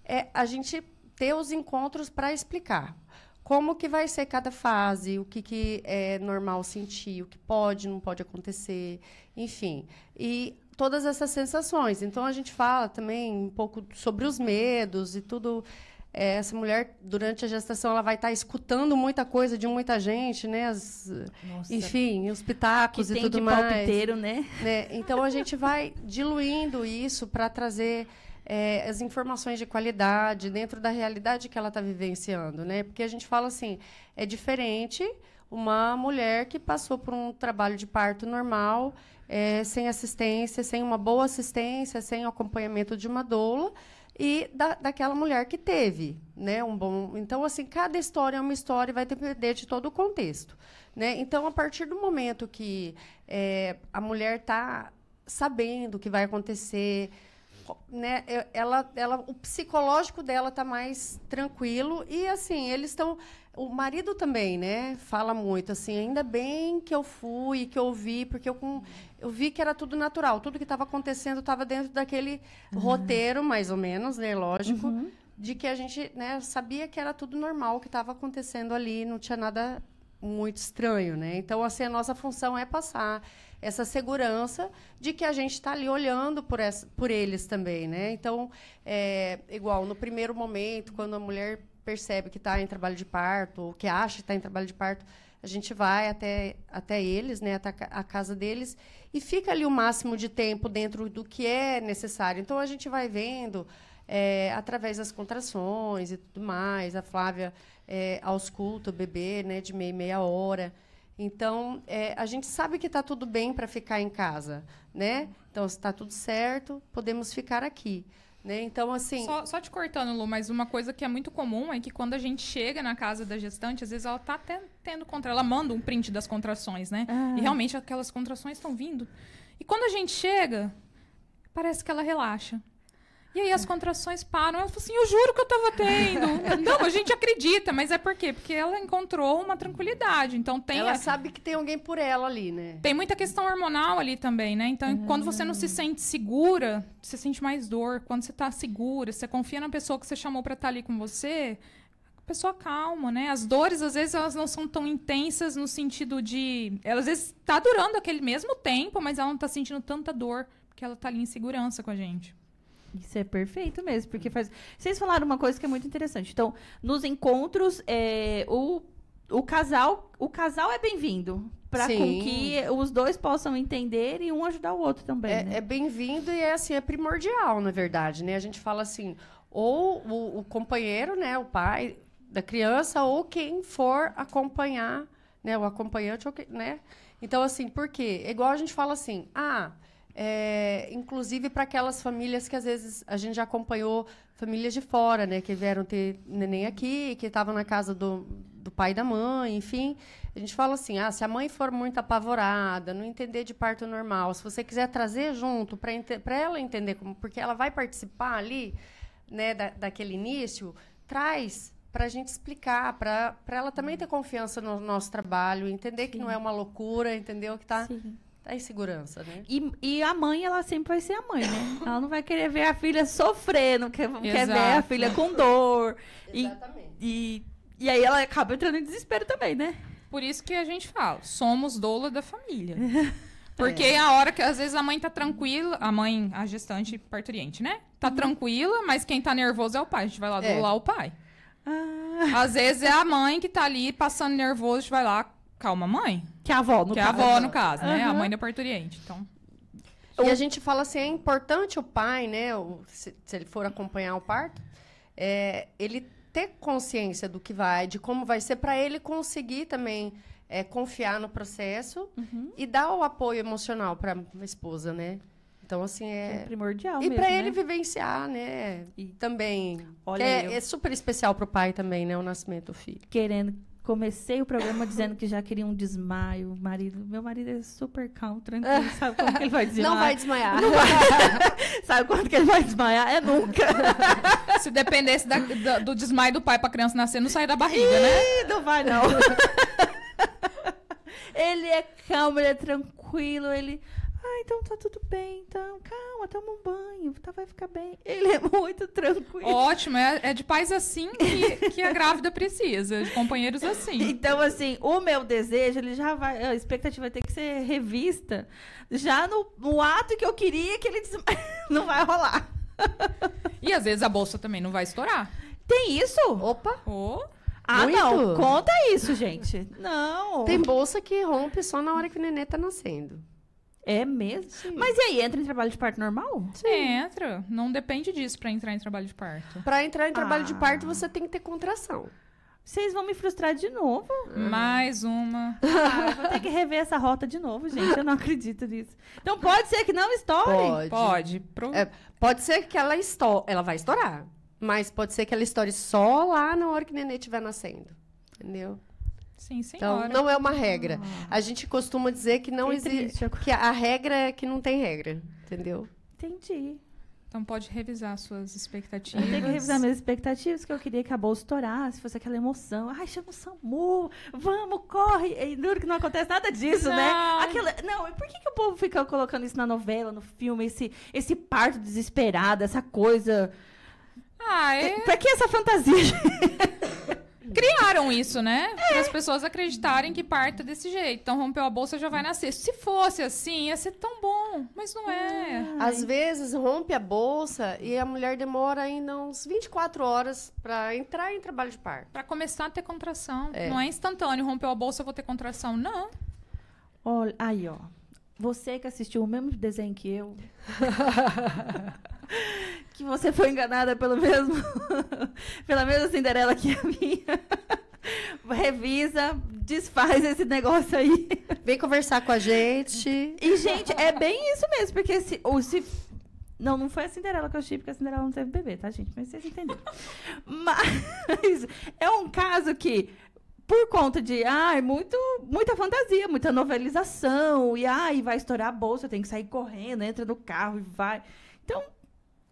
É a gente ter os encontros para explicar como que vai ser cada fase, o que, que é normal sentir, o que pode, não pode acontecer, enfim. E todas essas sensações. Então, a gente fala também um pouco sobre os medos e tudo é, essa mulher, durante a gestação, ela vai estar tá escutando muita coisa de muita gente, né? As, enfim, os pitacos que e tem tudo de mais. Palpiteiro, né? né? Então a gente vai diluindo isso para trazer é, as informações de qualidade dentro da realidade que ela está vivenciando, né? Porque a gente fala assim, é diferente uma mulher que passou por um trabalho de parto normal, é, sem assistência, sem uma boa assistência, sem acompanhamento de uma doula, e da, daquela mulher que teve, né? Um bom, então assim, cada história é uma história e vai depender de todo o contexto, né? Então a partir do momento que é, a mulher está sabendo o que vai acontecer, né? Ela, ela, o psicológico dela está mais tranquilo e assim eles estão o marido também, né? Fala muito assim, ainda bem que eu fui, que eu vi, porque eu com eu vi que era tudo natural. Tudo que estava acontecendo estava dentro daquele uhum. roteiro, mais ou menos, né? Lógico. Uhum. De que a gente né, sabia que era tudo normal o que estava acontecendo ali, não tinha nada muito estranho, né? Então, assim, a nossa função é passar essa segurança de que a gente está ali olhando por, essa, por eles também, né? Então, é, igual no primeiro momento, quando a mulher percebe que está em trabalho de parto, ou que acha que está em trabalho de parto, a gente vai até, até eles, né, até a casa deles, e fica ali o máximo de tempo dentro do que é necessário. Então, a gente vai vendo, é, através das contrações e tudo mais, a Flávia é, ausculta o bebê né, de meia e meia hora. Então, é, a gente sabe que está tudo bem para ficar em casa. Né? Então, se está tudo certo, podemos ficar aqui. Né? Então, assim. Só, só, te cortando, Lu, mas uma coisa que é muito comum é que quando a gente chega na casa da gestante, às vezes ela tá até tendo contra. Ela manda um print das contrações, né? Ah. E realmente aquelas contrações estão vindo. E quando a gente chega, parece que ela relaxa. E aí as contrações param. Ela falou assim: eu juro que eu estava tendo. Não, a gente acredita, mas é por quê? Porque ela encontrou uma tranquilidade. Então tem. Ela a... sabe que tem alguém por ela ali, né? Tem muita questão hormonal ali também, né? Então, uhum. quando você não se sente segura, você sente mais dor. Quando você está segura, você confia na pessoa que você chamou para estar tá ali com você, a pessoa calma, né? As dores, às vezes, elas não são tão intensas no sentido de. Ela, às vezes, tá durando aquele mesmo tempo, mas ela não tá sentindo tanta dor, porque ela tá ali em segurança com a gente. Isso é perfeito mesmo, porque faz. Vocês falaram uma coisa que é muito interessante. Então, nos encontros, é, o, o casal, o casal é bem-vindo para com que os dois possam entender e um ajudar o outro também. É, né? é bem-vindo e é assim é primordial, na verdade, né? A gente fala assim, ou o, o companheiro, né, o pai da criança, ou quem for acompanhar, né, o acompanhante, ou quem, né? Então assim, por quê? É igual a gente fala assim, ah é, inclusive para aquelas famílias que às vezes a gente já acompanhou famílias de fora, né, que vieram ter neném aqui, que estavam na casa do, do pai e da mãe, enfim. A gente fala assim: ah, se a mãe for muito apavorada, não entender de parto normal, se você quiser trazer junto para ela entender como, porque ela vai participar ali, né, da, daquele início, traz para a gente explicar, para ela também ter confiança no nosso trabalho, entender Sim. que não é uma loucura, entendeu? Que está a tá insegurança, né? E, e a mãe, ela sempre vai ser a mãe, né? Ela não vai querer ver a filha sofrendo, quer, quer ver a filha com dor. Exatamente. E, e, e aí ela acaba entrando em desespero também, né? Por isso que a gente fala, somos doula da família. Porque é. a hora que às vezes a mãe tá tranquila, a mãe, a gestante parturiente, né? Tá uhum. tranquila, mas quem tá nervoso é o pai. A gente vai lá é. doular o pai. Ah. Às vezes é a mãe que tá ali passando nervoso, a gente vai lá, calma, mãe. Que é a avó, no que é caso. Que a avó, no caso, né? Uhum. A mãe da parturiente. Então. E a gente fala assim, é importante o pai, né? Se, se ele for acompanhar o parto, é, ele ter consciência do que vai, de como vai ser, para ele conseguir também é, confiar no processo uhum. e dar o apoio emocional para a esposa, né? Então, assim, é. é primordial. E para ele né? vivenciar, né? E também. Olha, é, eu... é super especial para o pai também, né? O nascimento do filho. Querendo Comecei o programa dizendo que já queria um desmaio. Marido, meu marido é super calmo, tranquilo. Sabe quando que ele vai desmaiar? Não vai desmaiar. Não vai. sabe quando que ele vai desmaiar? É nunca. Se dependesse da, do, do, desmaio do pai para a criança nascer, não sair da barriga, né? Ih, né? Não vai, não. ele é calmo, ele é tranquilo, ele ah, então tá tudo bem, então calma, toma um banho, tá, vai ficar bem. Ele é muito tranquilo. Ótimo, é, é de pais assim que, que a grávida precisa, de companheiros assim. Então, assim, o meu desejo, ele já vai, a expectativa vai ter que ser revista já no, no ato que eu queria que ele des... não vai rolar. E às vezes a bolsa também não vai estourar. Tem isso? Opa! Oh. Ah, Muito? não, conta isso, gente. Não. Tem bolsa que rompe só na hora que o nenê tá nascendo. É mesmo? Sim. Mas e aí, entra em trabalho de parto normal? Sim. Entra. Não depende disso para entrar em trabalho de parto. Para entrar em trabalho ah. de parto, você tem que ter contração. Vocês vão me frustrar de novo. Hum. Mais uma. Ah, vou ter que rever essa rota de novo, gente. Eu não acredito nisso. Então pode ser que não estoure? Pode. Pode. Pro... É, pode ser que ela estoure. Ela vai estourar. Mas pode ser que ela estoure só lá na hora que o nenê estiver nascendo. Entendeu? Sim, Então, não é uma regra. Ah. A gente costuma dizer que não existe. Que a regra é que não tem regra, entendeu? Entendi. Então pode revisar suas expectativas. Eu tenho que revisar minhas expectativas, que eu queria que a bolsa estourasse, fosse aquela emoção. Ai, chama o SAMU, vamos, corre! E duro que não acontece nada disso, né? não. né? Aquela, não, por que, que o povo fica colocando isso na novela, no filme, esse, esse parto desesperado, essa coisa. Ah, é... é. Pra que essa fantasia? criaram isso, né? É. as pessoas acreditarem que parta desse jeito. Então rompeu a bolsa já vai nascer. Se fosse assim, ia ser tão bom, mas não é. Ai. Ah. Às vezes rompe a bolsa e a mulher demora ainda uns 24 horas para entrar em trabalho de parto. Para começar a ter contração. É. Não é instantâneo, rompeu a bolsa, eu vou ter contração, não. Olha, aí, ó. Você que assistiu o mesmo desenho que eu. que você foi enganada pelo mesmo. pela mesma Cinderela que a minha. Revisa, desfaz esse negócio aí. Vem conversar com a gente. E, gente, é bem isso mesmo, porque se. Ou se não, não foi a Cinderela que eu achei, porque a Cinderela não teve bebê, tá, gente? Mas vocês entenderam. Mas é um caso que por conta de, ai, muito, muita fantasia, muita novelização, e ai, vai estourar a bolsa, tem que sair correndo, entra no carro e vai. Então,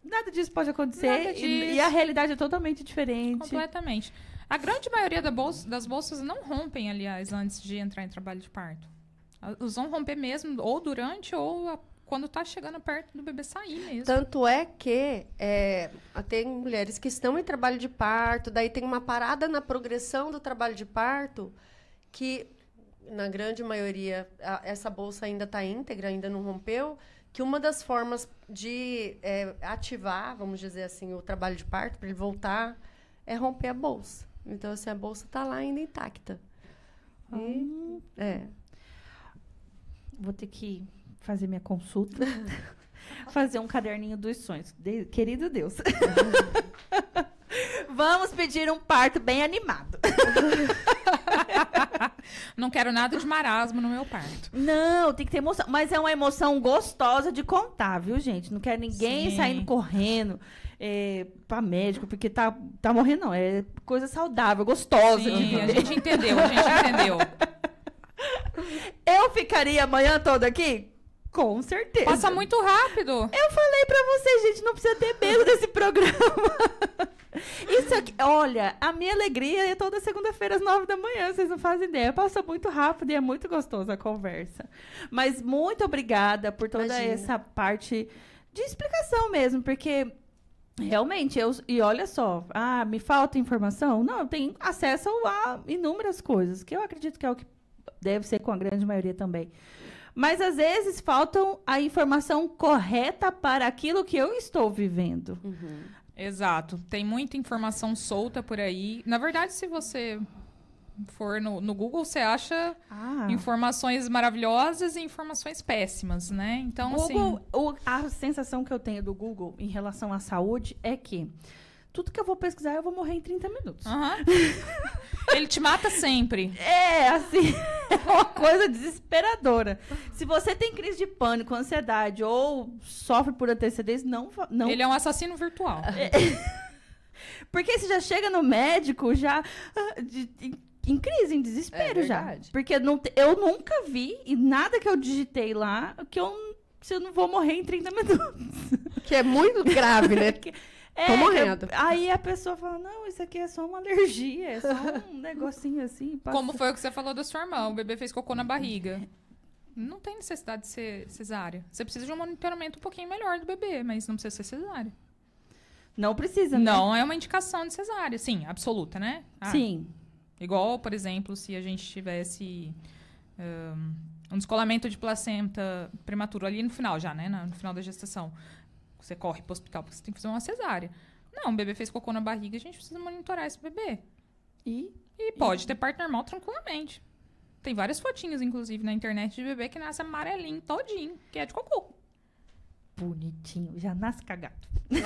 nada disso pode acontecer disso. E, e, a realidade é totalmente diferente. Completamente. A grande maioria da bolsa, das bolsas não rompem, aliás, antes de entrar em trabalho de parto. Elas vão romper mesmo, ou durante, ou quando tá chegando perto do bebê sair mesmo. Tanto é que é, tem mulheres que estão em trabalho de parto, daí tem uma parada na progressão do trabalho de parto que, na grande maioria, a, essa bolsa ainda está íntegra, ainda não rompeu, que uma das formas de é, ativar, vamos dizer assim, o trabalho de parto, para ele voltar, é romper a bolsa. Então, assim, a bolsa está lá ainda intacta. Hum. é. Vou ter que fazer minha consulta, fazer um caderninho dos sonhos. De, querido Deus. Vamos pedir um parto bem animado. Não quero nada de marasmo no meu parto. Não, tem que ter emoção. Mas é uma emoção gostosa de contar, viu, gente? Não quero ninguém Sim. saindo correndo é, para médico, porque tá, tá morrendo, não. É coisa saudável, gostosa. Sim, a gente entendeu, a gente entendeu. Eu ficaria amanhã toda aqui? Com certeza. Passa muito rápido. Eu falei para você, gente, não precisa ter medo desse programa. Isso aqui, olha, a minha alegria é toda segunda-feira às nove da manhã, vocês não fazem ideia. Passa muito rápido e é muito gostosa a conversa. Mas muito obrigada por toda Imagina. essa parte de explicação mesmo, porque Realmente, eu, e olha só, ah, me falta informação? Não, tem acesso a inúmeras coisas, que eu acredito que é o que deve ser com a grande maioria também mas às vezes faltam a informação correta para aquilo que eu estou vivendo. Uhum. Exato. Tem muita informação solta por aí. Na verdade, se você for no, no Google, você acha ah. informações maravilhosas e informações péssimas, né? Então, assim, Google, assim... o, a sensação que eu tenho do Google em relação à saúde é que tudo que eu vou pesquisar, eu vou morrer em 30 minutos. Uhum. Ele te mata sempre. É, assim, é uma coisa desesperadora. Se você tem crise de pânico, ansiedade ou sofre por antecedentes, não, não. Ele é um assassino virtual. É... Porque você já chega no médico, já. Ah, em crise, em desespero é já. Porque não eu nunca vi e nada que eu digitei lá que eu, se eu não vou morrer em 30 minutos. Que é muito grave, né? É, Tô é morrendo. Aí a pessoa fala: não, isso aqui é só uma alergia, é só um negocinho assim. Passa. Como foi o que você falou da sua irmã? O bebê fez cocô na barriga. Não tem necessidade de ser cesárea. Você precisa de um monitoramento um pouquinho melhor do bebê, mas não precisa ser cesárea. Não precisa, né? Não é uma indicação de cesárea, sim, absoluta, né? Ah, sim. Igual, por exemplo, se a gente tivesse um, um descolamento de placenta prematuro ali no final já, né? No final da gestação você corre para o hospital porque você tem que fazer uma cesárea. Não, o bebê fez cocô na barriga, a gente precisa monitorar esse bebê. E, e pode e... ter parto normal tranquilamente. Tem várias fotinhas, inclusive, na internet de bebê que nasce amarelinho, todinho, que é de cocô. Bonitinho, já nasce cagado. É.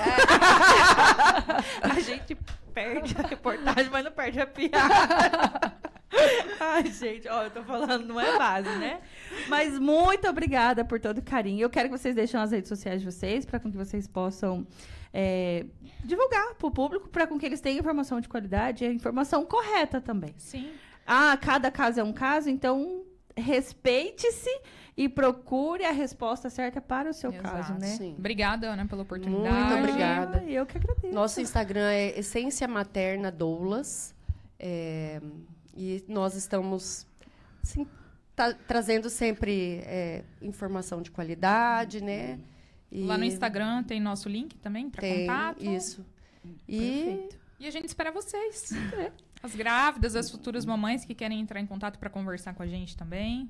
a gente perde a reportagem, mas não perde a piada. Ai, gente, ó, eu tô falando, não é base, né? Mas muito obrigada por todo o carinho. Eu quero que vocês deixem as redes sociais de vocês para que vocês possam é, divulgar para o público, para que eles tenham informação de qualidade e informação correta também. Sim. Ah, cada caso é um caso, então respeite-se e procure a resposta certa para o seu Exato, caso, né? Sim. Obrigada, Ana, pela oportunidade. Muito obrigada. Eu que agradeço. Nosso Instagram é Essência Materna Doulas. É, e nós estamos tá, trazendo sempre é, informação de qualidade, né? E uhum. Lá no Instagram tem nosso link também para contato. Isso. E... Perfeito. e a gente espera vocês. As grávidas, as futuras mamães que querem entrar em contato para conversar com a gente também.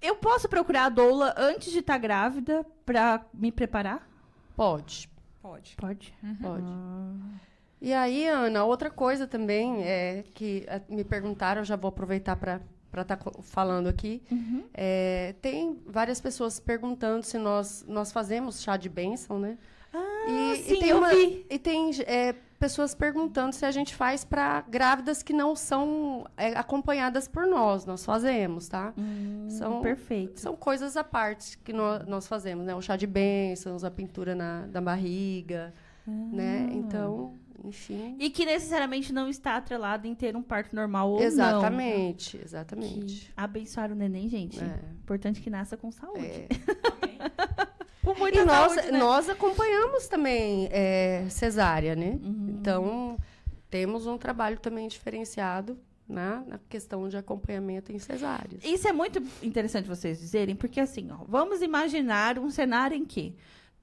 Eu posso procurar a doula antes de estar tá grávida para me preparar? Pode. Pode. Pode. Uhum. Pode. Ah. E aí, Ana, outra coisa também é que é, me perguntaram, eu já vou aproveitar para para estar tá falando aqui. Uhum. É, tem várias pessoas perguntando se nós, nós fazemos chá de bênção, né? Ah, e, sim, e tem eu uma, vi. E tem é, pessoas perguntando se a gente faz para grávidas que não são é, acompanhadas por nós. Nós fazemos, tá? Hum, são, perfeito. São coisas à parte que nós, nós fazemos, né? O chá de bênçãos, a pintura na, da barriga, ah. né? Então enfim. E que necessariamente não está atrelado em ter um parto normal ou exatamente, não. Né? Exatamente, exatamente. Abençoar o neném, gente. É. Importante que nasça com saúde. É. com muita e nós, né? nós acompanhamos também é, cesárea, né? Uhum. Então, temos um trabalho também diferenciado na, na, questão de acompanhamento em cesáreas. Isso é muito interessante vocês dizerem, porque assim, ó, vamos imaginar um cenário em que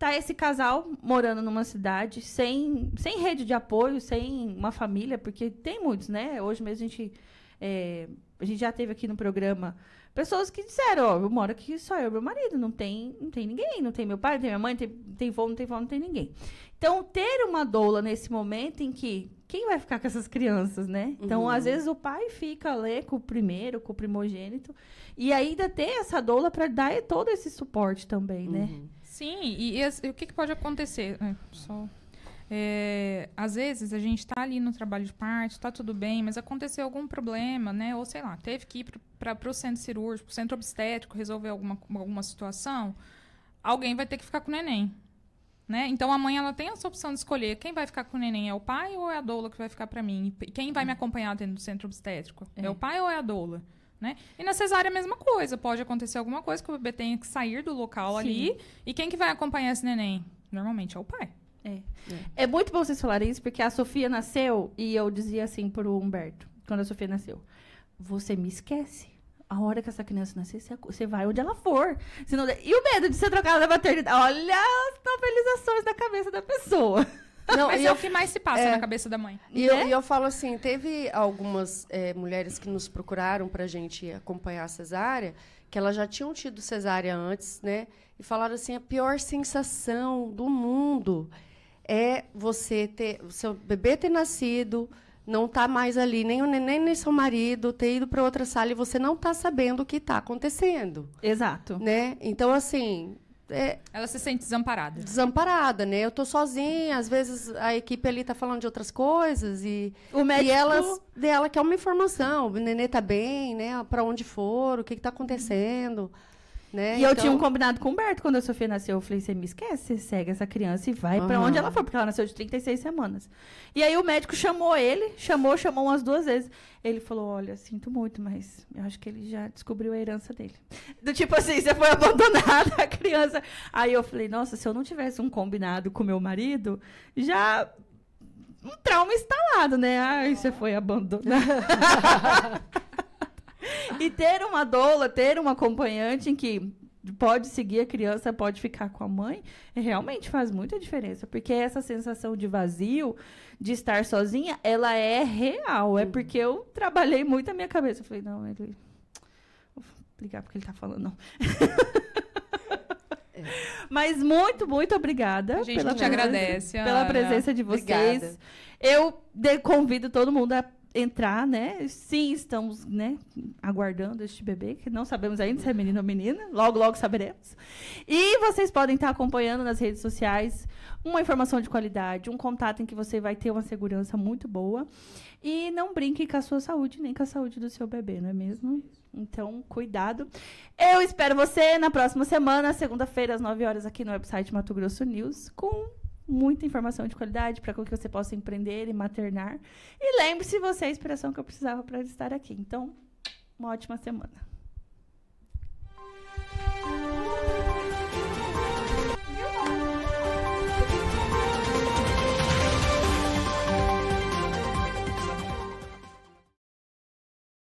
tá esse casal morando numa cidade sem, sem rede de apoio, sem uma família, porque tem muitos, né? Hoje mesmo a gente, é, a gente já teve aqui no programa pessoas que disseram, ó, oh, eu moro aqui só eu e meu marido, não tem, não tem ninguém, não tem meu pai, não tem minha mãe, tem, tem vô, não tem vó, não tem ninguém. Então, ter uma doula nesse momento em que quem vai ficar com essas crianças, né? Então, uhum. às vezes o pai fica ali com o primeiro, com o primogênito, e ainda tem essa doula para dar todo esse suporte também, né? Uhum. Sim, e, e, e o que, que, pode acontecer? É, só... É, às vezes a gente está ali no trabalho de parte, está tudo bem, mas aconteceu algum problema, né? Ou sei lá, teve que ir para o centro cirúrgico, para o centro obstétrico, resolver alguma, alguma situação, alguém vai ter que ficar com o neném. Né? Então a mãe ela tem essa opção de escolher quem vai ficar com o neném, é o pai ou é a doula que vai ficar para mim? Quem vai me é. acompanhar dentro do centro obstétrico? É, é o pai ou é a doula? Né? E na cesárea a mesma coisa, pode acontecer alguma coisa que o bebê tenha que sair do local Sim. ali. E quem que vai acompanhar esse neném? Normalmente é o pai. É. é. é muito bom vocês falarem isso, porque a Sofia nasceu e eu dizia assim pro Humberto, quando a Sofia nasceu: Você me esquece a hora que essa criança nascer, você vai onde ela for. Senão... E o medo de ser trocada da maternidade? Olha as novelizações da cabeça da pessoa. Não, Mas é o que mais se passa é, na cabeça da mãe. E, né? eu, e eu falo assim, teve algumas é, mulheres que nos procuraram para a gente acompanhar a cesárea, que elas já tinham tido cesárea antes, né? E falaram assim, a pior sensação do mundo é você ter... Seu bebê ter nascido, não tá mais ali, nem o neném, nem seu marido, ter ido para outra sala e você não tá sabendo o que está acontecendo. Exato. Né? Então, assim, é, ela se sente desamparada. Desamparada, né? Eu tô sozinha, às vezes a equipe ali tá falando de outras coisas e o médico... e elas, que quer é uma informação, o nenê tá bem, né? Para onde for, o que que tá acontecendo. Uhum. Né? E então... eu tinha um então combinado com o Humberto quando a Sofia nasceu. Eu falei: você me esquece, você segue essa criança e vai uhum. para onde ela for, porque ela nasceu de 36 semanas. E aí o médico chamou ele, chamou, chamou umas duas vezes. Ele falou: olha, sinto muito, mas eu acho que ele já descobriu a herança dele. Do tipo assim, você foi abandonada, a criança. Aí eu falei: nossa, se eu não tivesse um combinado com meu marido, já um trauma instalado, né? Ai, você foi abandonada e ter uma doula, ter uma acompanhante em que pode seguir a criança, pode ficar com a mãe, realmente faz muita diferença, porque essa sensação de vazio, de estar sozinha, ela é real. É uhum. porque eu trabalhei muito a minha cabeça. Eu falei, não, ele. Vou ligar porque ele tá falando, não. É. Mas muito, muito obrigada. A gente pela te presença, agradece. Ana. Pela presença de vocês. Obrigada. Eu de, convido todo mundo a entrar, né? Sim, estamos né, aguardando este bebê, que não sabemos ainda se é menino ou menina, logo, logo saberemos. E vocês podem estar acompanhando nas redes sociais uma informação de qualidade, um contato em que você vai ter uma segurança muito boa. E não brinque com a sua saúde, nem com a saúde do seu bebê, não é mesmo? Então, cuidado. Eu espero você na próxima semana, segunda-feira, às 9 horas, aqui no website Mato Grosso News, com muita informação de qualidade para que você possa empreender e maternar. E lembre-se, você é a inspiração que eu precisava para estar aqui. Então, uma ótima semana.